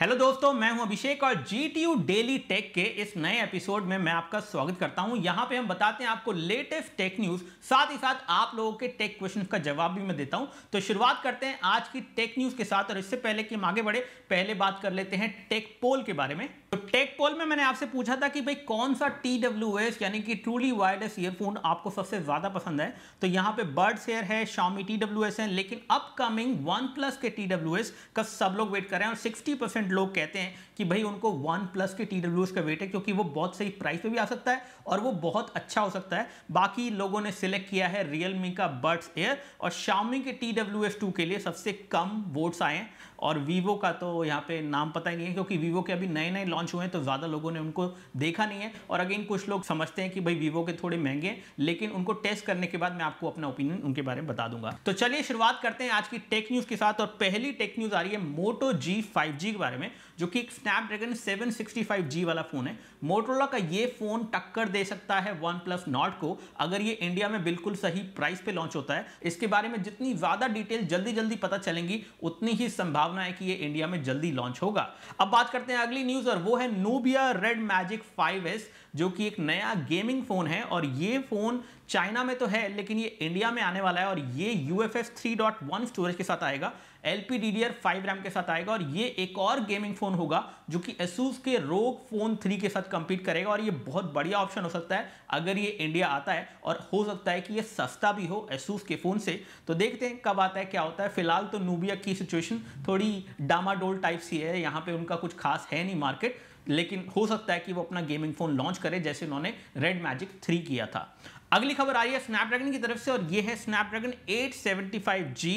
hello दोस्तों मैं हूं अभिषेक और G T U daily tech के इस नए एपिसोड में मैं आपका स्वागत करता हूं यहां पे हम बताते हैं आपको लेटेस्ट टेक न्यूज साथ ही साथ आप लोगों के टेक क्वेश्चन का जवाब भी मैं देता हूं तो शुरुआत करते हैं आज की टेक न्यूज के साथ और इससे पहले कि हम आगे बढ़े पहले बात कर लेते हैं टेक पोल के बारे में तो टेक पोल में मैंने आपसे पूछा था कि भाई कौन सा टी यानी कि ट्रूली वायरलेस ईयरफोन आपको सबसे ज्यादा पसंद है तो यहाँ पे बर्ड्स एयर है शामी टी है लेकिन अपकमिंग वन प्लस के टी का सब लोग वेट कर रहे हैं और सिक्सटी स्टूडेंट लोग कहते हैं कि भाई उनको वन प्लस के टी का वेट है क्योंकि वो बहुत सही प्राइस पे भी आ सकता है और वो बहुत अच्छा हो सकता है बाकी लोगों ने सिलेक्ट किया है रियलमी का बर्ड्स एयर और शामी के टी डब्ल्यू के लिए सबसे कम वोट्स आए हैं और वीवो का तो यहाँ पे नाम पता ही नहीं है क्योंकि वीवो के अभी नए नए लॉन्च हुए हैं तो ज़्यादा लोगों ने उनको देखा नहीं है और अगेन कुछ लोग समझते हैं कि भाई वीवो के थोड़े महंगे हैं लेकिन उनको टेस्ट करने के बाद मैं आपको अपना ओपिनियन उनके बारे में बता दूंगा तो चलिए शुरुआत करते हैं आज की टेक न्यूज़ के साथ और पहली टेक न्यूज़ आ रही है मोटो जी फाइव के बारे में बारे में जो कि एक स्नैपड्रैगन 765G वाला फ़ोन है मोटरोला का ये फ़ोन टक्कर दे सकता है वन प्लस नॉट को अगर ये इंडिया में बिल्कुल सही प्राइस पे लॉन्च होता है इसके बारे में जितनी ज़्यादा डिटेल जल्दी जल्दी पता चलेंगी उतनी ही संभावना है कि ये इंडिया में जल्दी लॉन्च होगा अब बात करते हैं अगली न्यूज़ और वो है नोबिया रेड मैजिक फाइव जो कि एक नया गेमिंग फ़ोन है और ये फ़ोन चाइना में तो है लेकिन ये इंडिया में आने वाला है और ये U F F three dot one storage के साथ आएगा L P D D R five RAM के साथ आएगा और ये एक और गेमिंग फोन होगा जो कि एसूस के रोग फोन थ्री के साथ कंपीट करेगा और ये बहुत बढ़िया ऑप्शन हो सकता है अगर ये इंडिया आता है और हो सकता है कि ये सस्ता भी हो एसूस के फोन से तो देखते हैं कब आता है क्या होता है फिलहाल तो नूबिया की सिचुएशन थोड़ी डामाडोल टाइप सी है यहाँ पे उनका कुछ खास है नहीं मार्केट लेकिन हो सकता है कि वो अपना गेमिंग फोन लॉन्च करे जैसे उन्होंने रेड मैजिक थ्री किया था अगली खबर आ रही है स्नैपड्रैगन की तरफ से और ये है Snapdragon 875G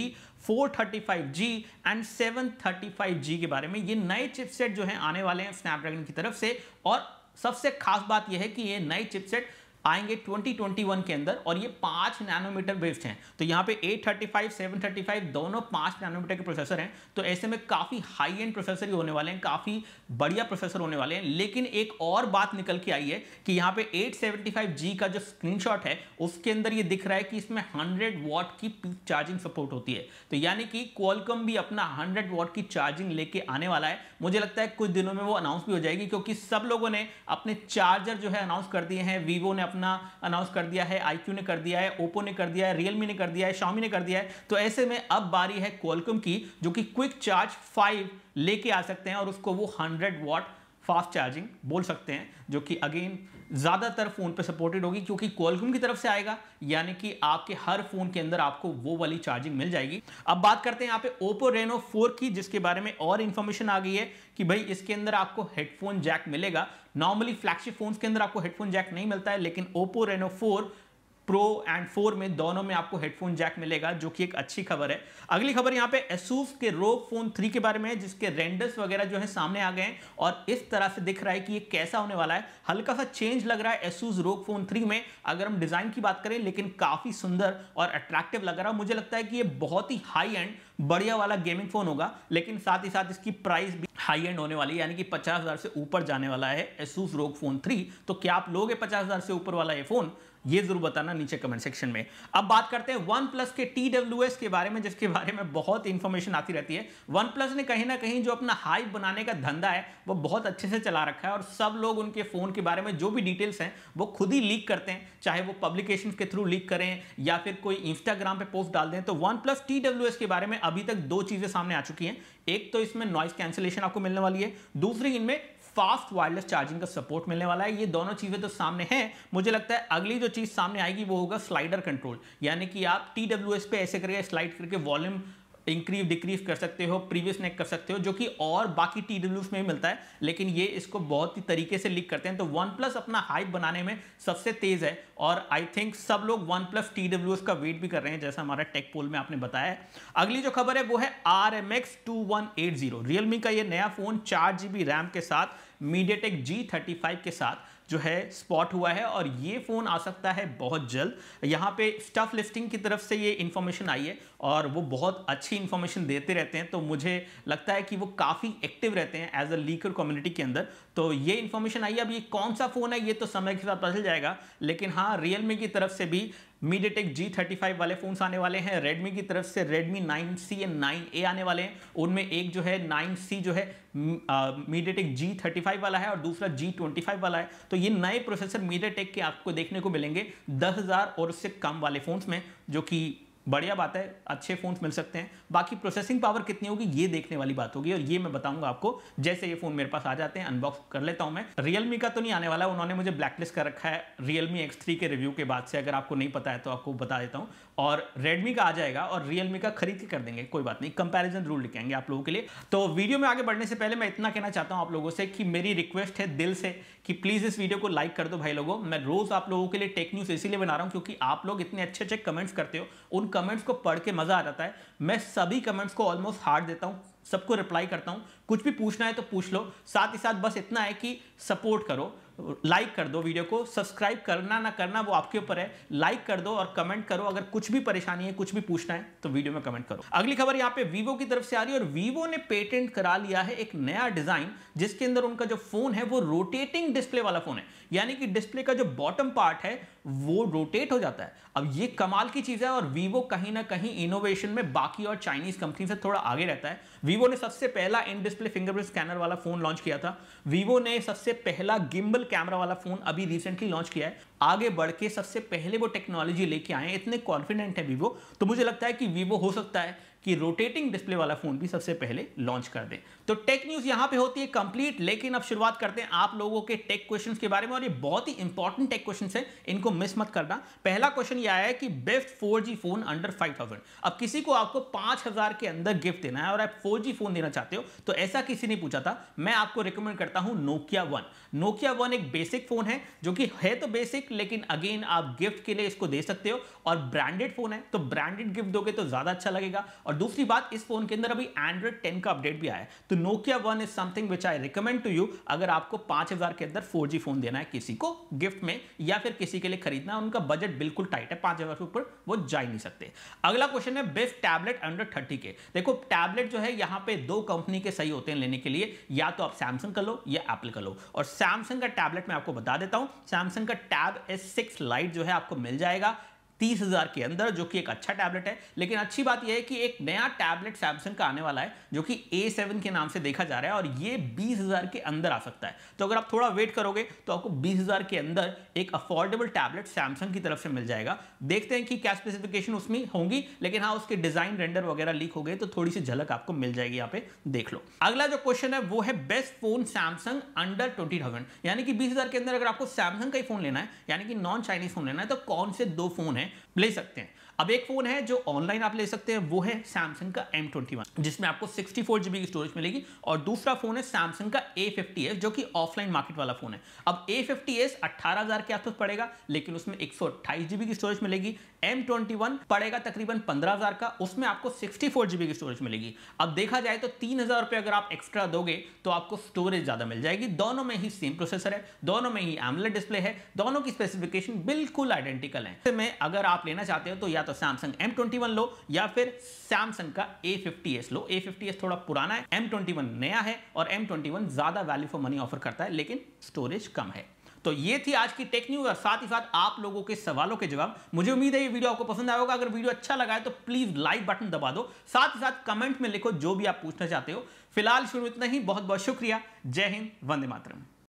435G and 735G के बारे में ये नए चिपसेट जो है आने वाले हैं स्नैपड्रैगन की तरफ से और सबसे खास बात यह है कि ये नए चिपसेट आएंगे 2021 के अंदर और ये पांच नैनोमीटर बेस्ड हैं तो यहाँ पे 835, 735 दोनों पांच नैनोमीटर के प्रोसेसर हैं तो ऐसे में काफ़ी हाई एंड प्रोसेसर ही होने वाले हैं काफ़ी बढ़िया प्रोसेसर होने वाले हैं लेकिन एक और बात निकल के आई है कि यहाँ पे 875G का जो स्क्रीनशॉट है उसके अंदर ये दिख रहा है कि इसमें हंड्रेड वॉट की चार्जिंग सपोर्ट होती है तो यानी कि क्वालकम भी अपना हंड्रेड वॉट की चार्जिंग लेके आने वाला है मुझे लगता है कुछ दिनों में वो अनाउंस भी हो जाएगी क्योंकि सब लोगों ने अपने चार्जर जो है अनाउंस कर दिए हैं वीवो ने अपना अनाउंस कर दिया है आई ने कर दिया है ओप्पो ने कर दिया है रियलमी ने कर दिया है शामी ने कर दिया है तो ऐसे में अब बारी है क्वालकम की जो कि क्विक चार्ज फाइव लेके आ सकते हैं और उसको वो हंड्रेड वॉट फास्ट चार्जिंग बोल सकते हैं जो कि अगेन ज़्यादातर फ़ोन पे सपोर्टेड होगी क्योंकि क्वालकॉम की तरफ से आएगा यानी कि आपके हर फ़ोन के अंदर आपको वो वाली चार्जिंग मिल जाएगी अब बात करते हैं यहाँ पे ओप्पो रेनो 4 की जिसके बारे में और इन्फॉर्मेशन आ गई है कि भाई इसके अंदर आपको हेडफोन जैक मिलेगा नॉर्मली फ्लैगशिप फोन के अंदर आपको हेडफोन जैक नहीं मिलता है लेकिन Oppo Reno four pro and four में दोनों में आपको हेडफोन जैक मिलेगा जो कि एक अच्छी खबर है अगली खबर यहाँ पे एसूस के रोग फोन थ्री के बारे में है जिसके रेंडर्स वगैरह जो है सामने आ गए हैं और इस तरह से दिख रहा है कि ये कैसा होने वाला है हल्का सा चेंज लग रहा है एसूस रोग फोन थ्री में अगर हम डिजाइन की बात करें लेकिन काफी सुंदर और अट्रैक्टिव लग रहा है मुझे लगता है कि ये बहुत ही हाई एंड बढ़िया वाला गेमिंग फ़ोन होगा लेकिन साथ ही साथ इसकी प्राइस भी हाई एंड होने वाली है यानी कि पचास हज़ार से ऊपर जाने वाला है एसूस रोग फ़ोन थ्री तो क्या आप लोगे पचास हज़ार से ऊपर वाला ये फ़ोन ये जरूर बताना नीचे कमेंट सेक्शन में अब बात करते हैं वन प्लस के टी डब्ल्यू एस के बारे में जिसके बारे में बहुत इंफॉर्मेशन आती रहती है वन प्लस ने कहीं ना कहीं जो अपना हाइप बनाने का धंधा है वो बहुत अच्छे से चला रखा है और सब लोग उनके फ़ोन के बारे में जो भी डिटेल्स हैं वो खुद ही लीक करते हैं चाहे वो पब्लिकेशन के थ्रू लीक करें या फिर कोई इंस्टाग्राम पे पोस्ट डाल दें तो OnePlus T W S के बारे में अभी तक दो चीज़ें सामने आ चुकी हैं एक तो इसमें नॉइस कैंसिलेशन आपको मिलने वाली है दूसरी इनमें फास्ट वायरलेस चार्जिंग का सपोर्ट मिलने वाला है ये दोनों चीज़ें तो सामने हैं मुझे लगता है अगली जो चीज़ सामने आएगी वो होगा स्लाइडर कंट्रोल यानी कि आप टी डब्ल्यू एस पे ऐसे करके स्लाइड करके वॉल्यूम इंक्रीज डिक्रीज कर सकते हो प्रीवियस नेक कर सकते हो जो कि और बाकी टी में मिलता है लेकिन ये इसको बहुत ही तरीके से लीक करते हैं तो वन प्लस अपना हाइप बनाने में सबसे तेज है और आई थिंक सब लोग वन प्लस टी का वेट भी कर रहे हैं जैसा हमारा टेक पोल में आपने बताया अगली जो खबर है वो है R M X two one eight zero Realme का ये नया फोन चार जी बी रैम के साथ MediaTek G thirty five के साथ जो है स्पॉट हुआ है और ये फ़ोन आ सकता है बहुत जल्द यहाँ पे स्टफ लिफ्टिंग की तरफ से ये इन्फॉर्मेशन आई है और वो बहुत अच्छी इन्फॉर्मेशन देते रहते हैं तो मुझे लगता है कि वो काफ़ी एक्टिव रहते हैं एज अ लीकर कम्युनिटी के अंदर तो ये इन्फॉर्मेशन आई है अब ये कौन सा फ़ोन है ये तो समय के साथ पता चल जाएगा लेकिन हाँ रियल की तरफ से भी मीडियाटेक जी थर्टी फाइव वाले फोन्स आने वाले हैं रेडमी की तरफ से Redmi nine C and nine A आने वाले हैं उनमें एक जो है नाइन सी जो है मीडियाटेक जी थर्टी फाइव वाला है और दूसरा जी ट्वेंटी फाइव वाला है तो ये नए प्रोसेसर मीडियाटेक के आपको देखने को मिलेंगे दस हज़ार और उससे कम वाले फ़ोन्स में जो कि बढ़िया बात है अच्छे फ़ोन मिल सकते हैं बाकी प्रोसेसिंग पावर कितनी होगी ये देखने वाली बात होगी और ये मैं बताऊंगा आपको जैसे ये फ़ोन मेरे पास आ जाते हैं अनबॉक्स कर लेता हूं मैं रियलमी का तो नहीं आने वाला उन्होंने मुझे ब्लैकलिस्ट कर रखा है रियलमी एक्स के रिव्यू के बाद से अगर आपको नहीं पता है तो आपको बता देता हूँ और रेडमी का आ जाएगा और रियलमी का खरीद के कर देंगे कोई बात नहीं कंपैरिजन रूल लिखेंगे आप लोगों के लिए तो वीडियो में आगे बढ़ने से पहले मैं इतना कहना चाहता हूं आप लोगों से कि मेरी रिक्वेस्ट है दिल से कि प्लीज़ इस वीडियो को लाइक कर दो भाई लोगों मैं रोज़ आप लोगों के लिए टेक न्यूज़ इसीलिए बना रहा हूं क्योंकि आप लोग इतने अच्छे अच्छे कमेंट्स करते हो उन कमेंट्स को पढ़ के मज़ा आ जाता है मैं सभी कमेंट्स को ऑलमोस्ट हार्ड देता हूँ सबको रिप्लाई करता हूँ कुछ भी पूछना है तो पूछ लो साथ ही साथ बस इतना है कि सपोर्ट करो लाइक कर दो वीडियो को सब्सक्राइब करना ना करना वो आपके ऊपर है लाइक कर दो और कमेंट करो अगर कुछ भी परेशानी है कुछ भी पूछना है तो वीडियो में कमेंट करो अगली खबर यहाँ पे वीवो की तरफ से आ रही है और वीवो ने पेटेंट करा लिया है एक नया डिजाइन जिसके अंदर उनका जो फोन है वो रोटेटिंग डिस्प्ले वाला फोन है यानी कि डिस्प्ले का जो बॉटम पार्ट है वो रोटेट हो जाता है अब ये कमाल की चीज है और वीवो कहीं ना कहीं इनोवेशन में बाकी और चाइनीज कंपनी से थोड़ा आगे रहता है वीवो ने सबसे पहला इन डिस्प्ले फिंगरप्रिंट स्कैनर वाला फोन लॉन्च किया था वीवो ने सबसे पहला गिम्बल कैमरा वाला फ़ोन अभी रिसेंटली लॉन्च किया है आगे बढ़ के सबसे पहले वो टेक्नोलॉजी लेके आए इतने कॉन्फिडेंट है वीवो तो मुझे लगता है कि वीवो हो सकता है कि रोटेटिंग डिस्प्ले वाला फ़ोन भी सबसे पहले लॉन्च कर दें तो टेक न्यूज़ यहां पे होती है कंप्लीट लेकिन अब शुरुआत करते हैं आप लोगों के टेक क्वेश्चंस के बारे में और ये बहुत ही इंपॉर्टेंट टेक क्वेश्चन है इनको मिस मत करना पहला क्वेश्चन ये आया है कि best four phone under five अब किसी को आपको पांच के अंदर गिफ्ट देना है और आप फोर फ़ोन देना चाहते हो तो ऐसा किसी ने पूछा था मैं आपको रिकमेंड करता हूं नोकिया वन नोकिया वन एक बेसिक फ़ोन है जो कि है तो बेसिक लेकिन अगेन आप गिफ्ट के लिए इसको दे सकते हो और ब्रांडेड फ़ोन है तो ब्रांडेड गिफ्ट दोगे तो ज़्यादा अच्छा लगेगा और दूसरी बात इस फोन के अंदर अभी एंड्रॉइड टेन का अपडेट भी आया है तो Nokia one is something which I recommend to you अगर आपको पांच के अंदर फोर फोन देना है किसी को गिफ्ट में या फिर किसी के लिए खरीदना है उनका बजट बिल्कुल टाइट है पांच हजार के ऊपर वो जा ही नहीं सकते अगला क्वेश्चन है बेस्ट टैबलेट अंडर थर्टी के देखो टैबलेट जो है यहां पे दो कंपनी के सही होते हैं लेने के लिए या तो आप सैमसंग का लो या एप्पल का लो और सैमसंग का टैबलेट मैं आपको बता देता हूं सैमसंग का टैब एस सिक्स लाइट जो है आपको मिल जाएगा तीस हज़ार के अंदर जो कि एक अच्छा टैबलेट है लेकिन अच्छी बात यह है कि एक नया टैबलेट सैमसंग का आने वाला है जो कि ए सेवन के नाम से देखा जा रहा है और ये बीस हज़ार के अंदर आ सकता है तो अगर आप थोड़ा वेट करोगे तो आपको बीस हज़ार के अंदर एक अफोर्डेबल टैबलेट सैमसंग की तरफ से मिल जाएगा देखते हैं कि क्या स्पेसिफिकेशन उसमें होंगी लेकिन हाँ उसके डिज़ाइन रेंडर वगैरह लीक हो गए तो थोड़ी सी झलक आपको मिल जाएगी यहाँ पे देख लो अगला जो क्वेश्चन है वो है best phone Samsung under twenty thousand यानी कि बीस के अंदर अगर आपको सैमसंग का ही फोन लेना है यानी कि नॉन चाइनीज फोन लेना है तो कौन से दो फोन है ले सकते हैं अब एक फ़ोन है जो ऑनलाइन आप ले सकते हैं वो है सैमसंग का एम ट्वेंटी वन जिसमें आपको सिक्सटी फोर जीबी की स्टोरेज मिलेगी और दूसरा फ़ोन है सैमसंग का ए फिफ्टी एस जो कि ऑफलाइन मार्केट वाला फ़ोन है अब ए फिफ्टी एस अट्ठारह हज़ार के आसपास पड़ेगा लेकिन उसमें एक सौ अट्ठाईस जीबी की स्टोरेज मिलेगी एम ट्वेंटी वन पड़ेगा तकरीबन पंद्रह हज़ार का उसमें आपको सिक्सटी फोर जीबी की स्टोरेज मिलेगी अब देखा जाए तो तीन हज़ार रुपये अगर आप एक्स्ट्रा दोगे तो आपको स्टोरेज ज़्यादा मिल जाएगी दोनों में ही सेम प्रोसेसर है दोनों में ही एमलेट डिस्प्ले है दोनों की स्पेसिफिकेशन बिल्कुल आइडेंटिकल है तो अगर आप लेना चाहते हो तो या तो तो सैमसंग एम ट्वेंटी वन लो या फिर सैमसंग का ए फिफ्टी एस लो ए फिफ्टी एस थोड़ा पुराना है एम ट्वेंटी वन नया है और एम ट्वेंटी वन ज़्यादा वैल्यू फॉर मनी ऑफर करता है लेकिन स्टोरेज कम है तो ये थी आज की टेक न्यूज और साथ ही साथ आप लोगों के सवालों के जवाब मुझे उम्मीद है ये वीडियो आपको पसंद आएगा अगर वीडियो अच्छा लगा है तो प्लीज लाइक बटन दबा दो साथ ही साथ कमेंट में लिखो जो भी आप पूछना चाहते हो फिलहाल शुरू इतना ही बहुत बहुत शुक्रिया जय हिंद वंदे मातरम